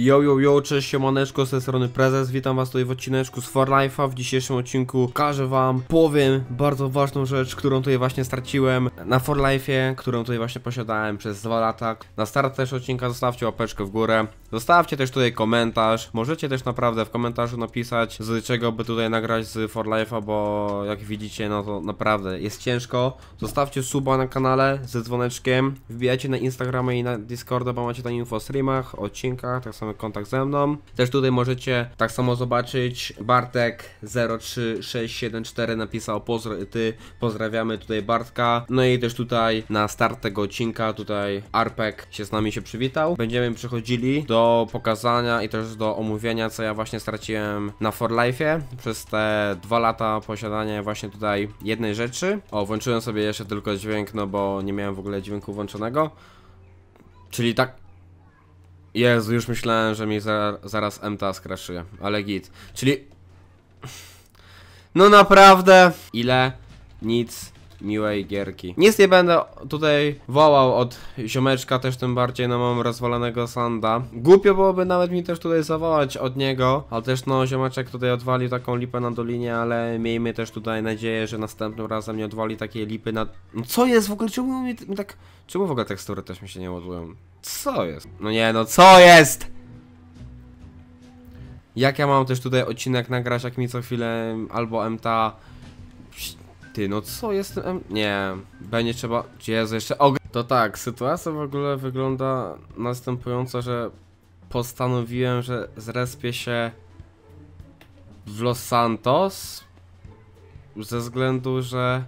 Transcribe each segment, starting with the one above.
Yo, yo, yo, cześć, siemaneczko, z tej strony Prezes, witam was tutaj w odcineczku z For Life'a. W dzisiejszym odcinku pokażę wam, powiem bardzo ważną rzecz, którą tutaj właśnie straciłem na For Life'ie, którą tutaj właśnie posiadałem przez 2 lata. Na start też odcinka zostawcie łapeczkę w górę, zostawcie też tutaj komentarz, możecie też naprawdę w komentarzu napisać, z czego by tutaj nagrać z For Life'a, bo jak widzicie, no to naprawdę jest ciężko. Zostawcie suba na kanale ze dzwoneczkiem, wbijajcie na Instagrama i na Discorda, bo macie tam info o streamach, odcinkach, tak samo mamy kontakt ze mną. Też tutaj możecie tak samo zobaczyć, Bartek 03674 napisał pozdro ty, pozdrawiamy tutaj Bartka. No i też tutaj na start tego odcinka tutaj Arpek się z nami się przywitał. Będziemy przechodzili do pokazania i też do omówienia, co ja właśnie straciłem na Life przez te dwa lata posiadania właśnie tutaj jednej rzeczy. O, włączyłem sobie jeszcze tylko dźwięk, no bo nie miałem w ogóle dźwięku włączonego. Czyli tak Jezu, już myślałem, że mi za, zaraz MTA skraszuje, ale git. Czyli... No naprawdę, ile nic miłej gierki. Nic nie będę tutaj wołał od ziomeczka, też tym bardziej, no mam rozwalonego Sanda. Głupio byłoby nawet mi też tutaj zawołać od niego, ale też no ziomeczek tutaj odwalił taką lipę na dolinie, ale miejmy też tutaj nadzieję, że następnym razem nie odwali takiej lipy na... No co jest w ogóle, czemu mi, mi tak... Czemu w ogóle tekstury też mi się nie ładują? Co jest? No nie, no co jest? Jak ja mam też tutaj odcinek nagrać, jak mi co chwilę albo MTA... Ty, no co jest M... Nie, będzie trzeba... Jezu, jeszcze og... To tak, sytuacja w ogóle wygląda następująco, że postanowiłem, że zrespię się w Los Santos ze względu, że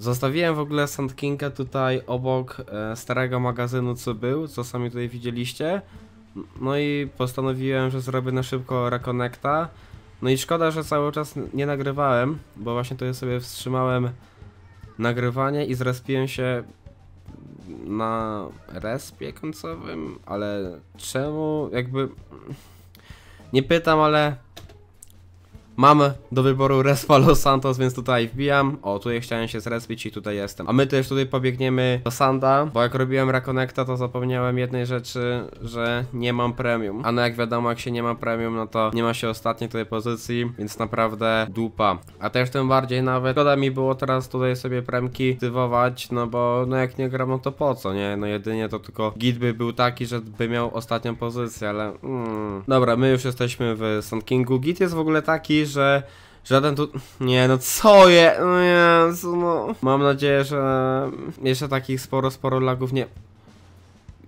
Zostawiłem w ogóle Sand Kinga tutaj obok e, starego magazynu, co był, co sami tutaj widzieliście. No i postanowiłem, że zrobię na szybko Reconnecta. No i szkoda, że cały czas nie nagrywałem, bo właśnie tutaj sobie wstrzymałem nagrywanie i zrespiłem się na respie końcowym, ale czemu jakby... Nie pytam, ale Mam do wyboru respa Los Santos, więc tutaj wbijam. O, tutaj chciałem się zrespić i tutaj jestem. A my też tutaj pobiegniemy do Sanda, bo jak robiłem Reconnecta, to zapomniałem jednej rzeczy, że nie mam premium. A no jak wiadomo, jak się nie ma premium, no to nie ma się ostatniej tutaj pozycji, więc naprawdę dupa. A też tym bardziej nawet szkoda mi było teraz tutaj sobie premki aktywować, no bo no jak nie gram, no to po co, nie? No jedynie to tylko git by był taki, że by miał ostatnią pozycję, ale mm. Dobra, my już jesteśmy w Sand Kingu. Git jest w ogóle taki, że Żaden tu... Nie, no co je... No Jezu, no... Mam nadzieję, że jeszcze takich sporo, sporo lagów nie...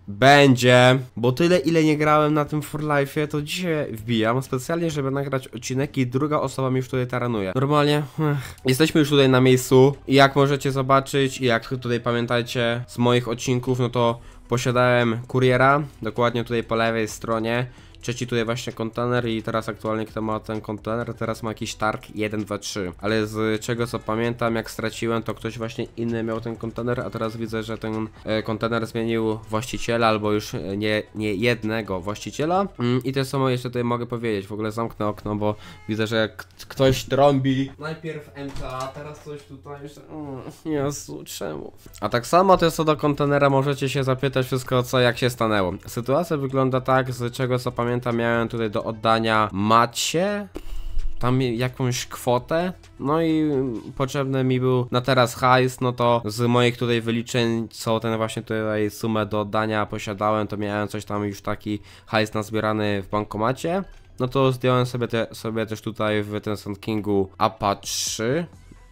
Będzie, bo tyle ile nie grałem na tym For Life'ie, to dzisiaj wbijam specjalnie, żeby nagrać odcinek i druga osoba mi już tutaj taranuje. Normalnie, ech. jesteśmy już tutaj na miejscu i jak możecie zobaczyć i jak tutaj pamiętajcie z moich odcinków, no to posiadałem kuriera, dokładnie tutaj po lewej stronie. Trzeci tutaj właśnie kontener i teraz aktualnie kto ma ten kontener, teraz ma jakiś targ 1, 2, 3. Ale z czego co pamiętam, jak straciłem, to ktoś właśnie inny miał ten kontener, a teraz widzę, że ten e, kontener zmienił właściciela albo już e, nie, nie jednego właściciela. Mm, I to samo jeszcze tutaj mogę powiedzieć, w ogóle zamknę okno, bo widzę, że ktoś trąbi. Najpierw MTA, teraz coś tutaj jeszcze... Mm, Jezu, czemu? A tak samo to jest co do kontenera, możecie się zapytać wszystko co jak się stanęło. Sytuacja wygląda tak, z czego co pamiętam, pamiętam, miałem tutaj do oddania macie tam jakąś kwotę. No i potrzebny mi był na teraz hajs, no to z moich tutaj wyliczeń, co ten właśnie tutaj sumę do oddania posiadałem, to miałem coś tam już taki hajs nazbierany w bankomacie. No to zdjąłem sobie, te, sobie też tutaj w ten Sand Kingu APA 3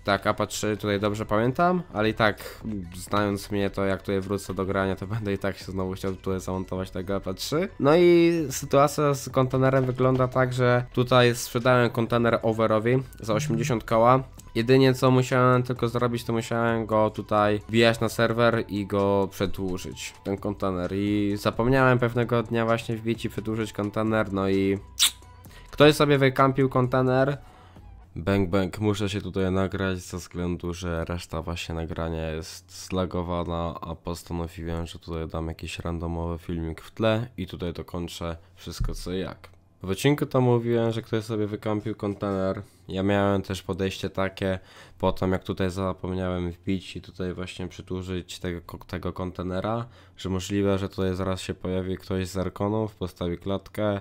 tak, APA 3 tutaj dobrze pamiętam, ale i tak, znając mnie to, jak tutaj wrócę do grania, to będę i tak się znowu chciał tutaj zamontować tego APA 3. No i sytuacja z kontenerem wygląda tak, że tutaj sprzedałem kontener overowi za 80 koła. Jedynie co musiałem tylko zrobić, to musiałem go tutaj wbijać na serwer i go przedłużyć, ten kontener. I zapomniałem pewnego dnia właśnie wbić i przedłużyć kontener, no i... Ktoś sobie wykampił kontener, Bang bang, muszę się tutaj nagrać ze względu, że reszta właśnie nagrania jest slagowana, a postanowiłem, że tutaj dam jakiś randomowy filmik w tle i tutaj dokończę wszystko co jak. W odcinku to mówiłem, że ktoś sobie wykampił kontener. Ja miałem też podejście takie, po tym jak tutaj zapomniałem wbić i tutaj właśnie przyturzyć tego, tego kontenera, że możliwe, że tutaj zaraz się pojawi ktoś z arkoną, postawi klatkę.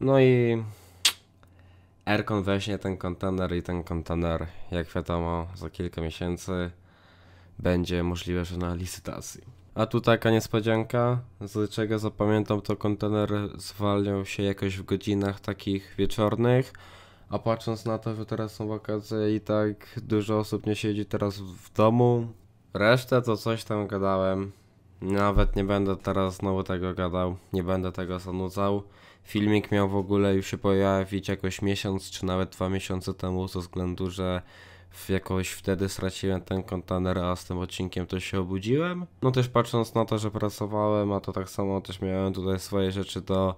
No i Aircon weźmie ten kontener i ten kontener, jak wiadomo, za kilka miesięcy będzie możliwe że na licytacji. A tu taka niespodzianka, z czego zapamiętam to kontener zwalniał się jakoś w godzinach takich wieczornych, a patrząc na to, że teraz są wakacje i tak dużo osób nie siedzi teraz w domu, resztę to coś tam gadałem, nawet nie będę teraz znowu tego gadał, nie będę tego zanudzał. Filmik miał w ogóle już się pojawić jakoś miesiąc czy nawet dwa miesiące temu ze względu, że jakoś wtedy straciłem ten kontener, a z tym odcinkiem to się obudziłem. No też patrząc na to, że pracowałem, a to tak samo też miałem tutaj swoje rzeczy do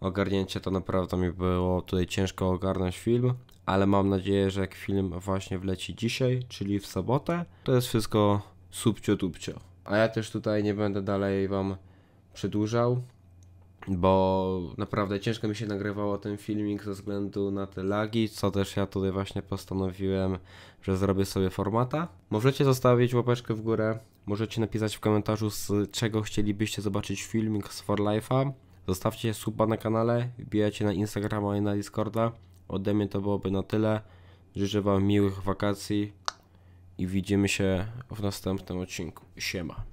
ogarnięcia, to naprawdę mi było tutaj ciężko ogarnąć film. Ale mam nadzieję, że jak film właśnie wleci dzisiaj, czyli w sobotę, to jest wszystko subcio-dubcio. A ja też tutaj nie będę dalej Wam przedłużał, bo naprawdę ciężko mi się nagrywało ten filmik ze względu na te lagi, co też ja tutaj właśnie postanowiłem, że zrobię sobie formata. Możecie zostawić łapeczkę w górę, możecie napisać w komentarzu z czego chcielibyście zobaczyć filmik z For Life'a. Zostawcie suba na kanale, wbijajcie na Instagrama i na Discorda. Ode mnie to byłoby na tyle. Życzę Wam miłych wakacji, i widzimy się w następnym odcinku. Siema.